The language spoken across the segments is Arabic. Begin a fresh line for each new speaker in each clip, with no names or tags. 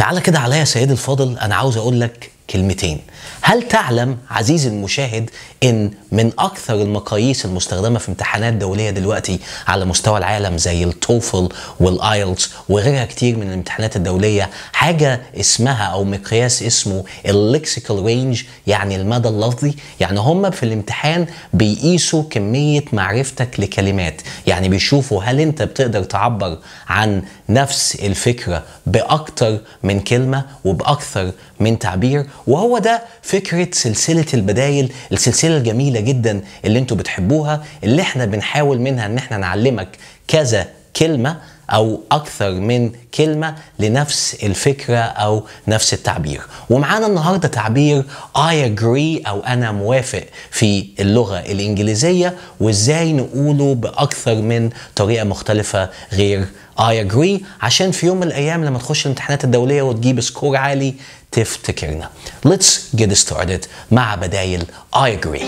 تعالى كده عليا يا سيدي الفاضل انا عاوز اقول لك كلمتين هل تعلم عزيزي المشاهد ان من اكثر المقاييس المستخدمه في امتحانات دوليه دلوقتي على مستوى العالم زي التوفل والايلتس وغيرها كتير من الامتحانات الدوليه حاجه اسمها او مقياس اسمه الليكسيكال رينج يعني المدى اللفظي يعني هم في الامتحان بيقيسوا كميه معرفتك لكلمات يعني بيشوفوا هل انت بتقدر تعبر عن نفس الفكره باكثر من كلمه وباكثر من تعبير وهو ده فكرة سلسلة البدايل السلسلة الجميلة جدا اللي انتوا بتحبوها اللي احنا بنحاول منها ان احنا نعلمك كذا كلمة او اكثر من كلمه لنفس الفكره او نفس التعبير ومعانا النهارده تعبير I agree او انا موافق في اللغه الانجليزيه وازاي نقوله باكثر من طريقه مختلفه غير I agree عشان في يوم من الايام لما تخش الامتحانات الدوليه وتجيب سكور عالي تفتكرنا. Let's get started مع بدايل I agree.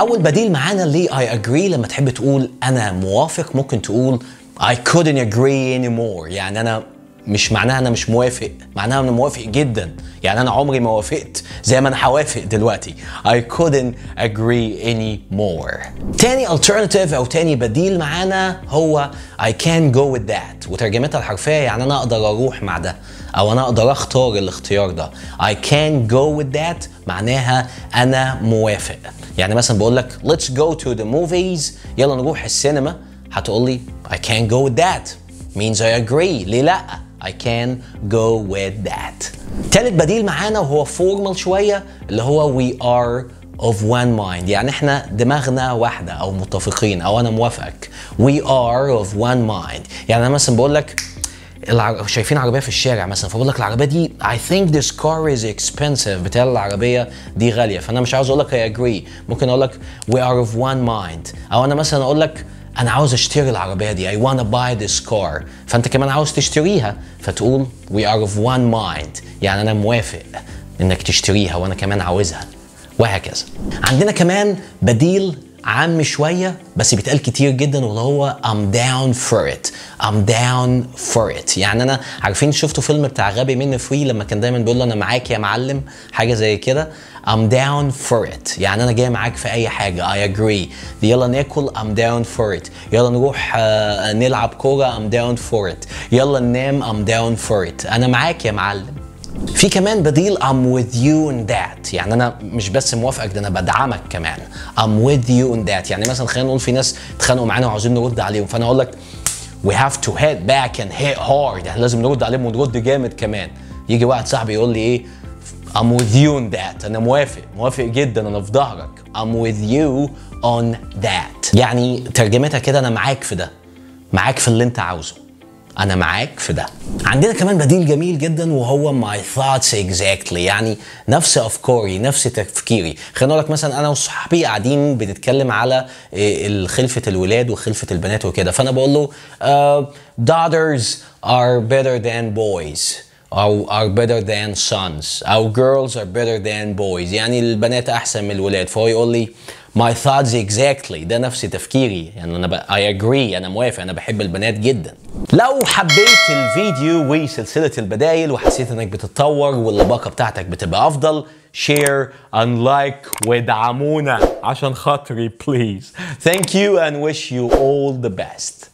اول بديل معانا لي I agree لما تحب تقول انا موافق ممكن تقول I couldn't agree anymore يعني انا مش معناها انا مش موافق معناها انا موافق جدا يعني انا عمري ما وافقت زي ما انا هوافق دلوقتي I couldn't agree anymore تاني alternative او تاني بديل معانا هو I can go with that وترجمتها الحرفية يعني انا اقدر اروح مع ده او انا اقدر اختار الاختيار ده I can go with that معناها انا موافق يعني مثلا بقول لك let's go to the movies يلا نروح السينما هتقولي I can't go with that means I agree ليه لأ I can go with that تالت بديل معانا وهو فورمال شوية اللي هو we are of one mind يعني احنا دماغنا واحدة أو متفقين أو أنا موافقك we are of one mind يعني أنا مثلا بقول لك العرب... شايفين عربيه في الشارع مثلا فبقول لك العربيه دي I think this car is expensive بتاع العربيه دي غاليه فانا مش عاوز اقول لك I agree ممكن اقول لك we are of one mind او انا مثلا اقول لك انا عاوز اشتري العربيه دي I وانا buy this car فانت كمان عاوز تشتريها فتقول we are of one mind يعني انا موافق انك تشتريها وانا كمان عاوزها وهكذا عندنا كمان بديل عام شويه بس بيتقال كتير جدا واللي هو I'm down for it I'm down for it يعني انا عارفين شفتوا فيلم بتاع غبي منه فري لما كان دايما بيقول له انا معاك يا معلم حاجه زي كده I'm down for it يعني انا جاي معاك في اي حاجه I agree يلا ناكل I'm down for it يلا نروح آه، نلعب كوره I'm down for it يلا ننام I'm down for it انا معاك يا معلم في كمان بديل I'm with you in that يعني انا مش بس موافقك ده انا بدعمك كمان I'm with you in that يعني مثلا خلينا نقول في ناس اتخانقوا معانا وعاوزين نرد عليهم فانا اقول لك we have to hit back and hit hard يعني لازم نرد عليهم ونرد جامد كمان يجي واحد صاحبي يقول لي ايه I'm with you in that انا موافق موافق جدا انا في ظهرك I'm with you on that يعني ترجمتها كده انا معاك في ده معاك في اللي انت عاوزه انا معاك في ده عندنا كمان بديل جميل جدا وهو my thoughts exactly يعني نفس افكاري نفس تفكيري خلينا نقول لك مثلا انا وصحابي قاعدين بنتكلم على آه، خلفه الولاد وخلفه البنات وكده فانا بقول له uh, daughters are better than boys أو are better than sons أو girls are better than boys يعني البنات أحسن من الولاد فهو يقول لي my thoughts exactly ده نفس تفكيري يعني أنا ب... I agree أنا موافق أنا بحب البنات جدا لو حبيت الفيديو وسلسلة البدايل وحسيت انك بتتطور واللباقة بتاعتك بتبقى افضل شير ان لايك وادعمونا عشان خاطري بليز Thank you and wish you all the best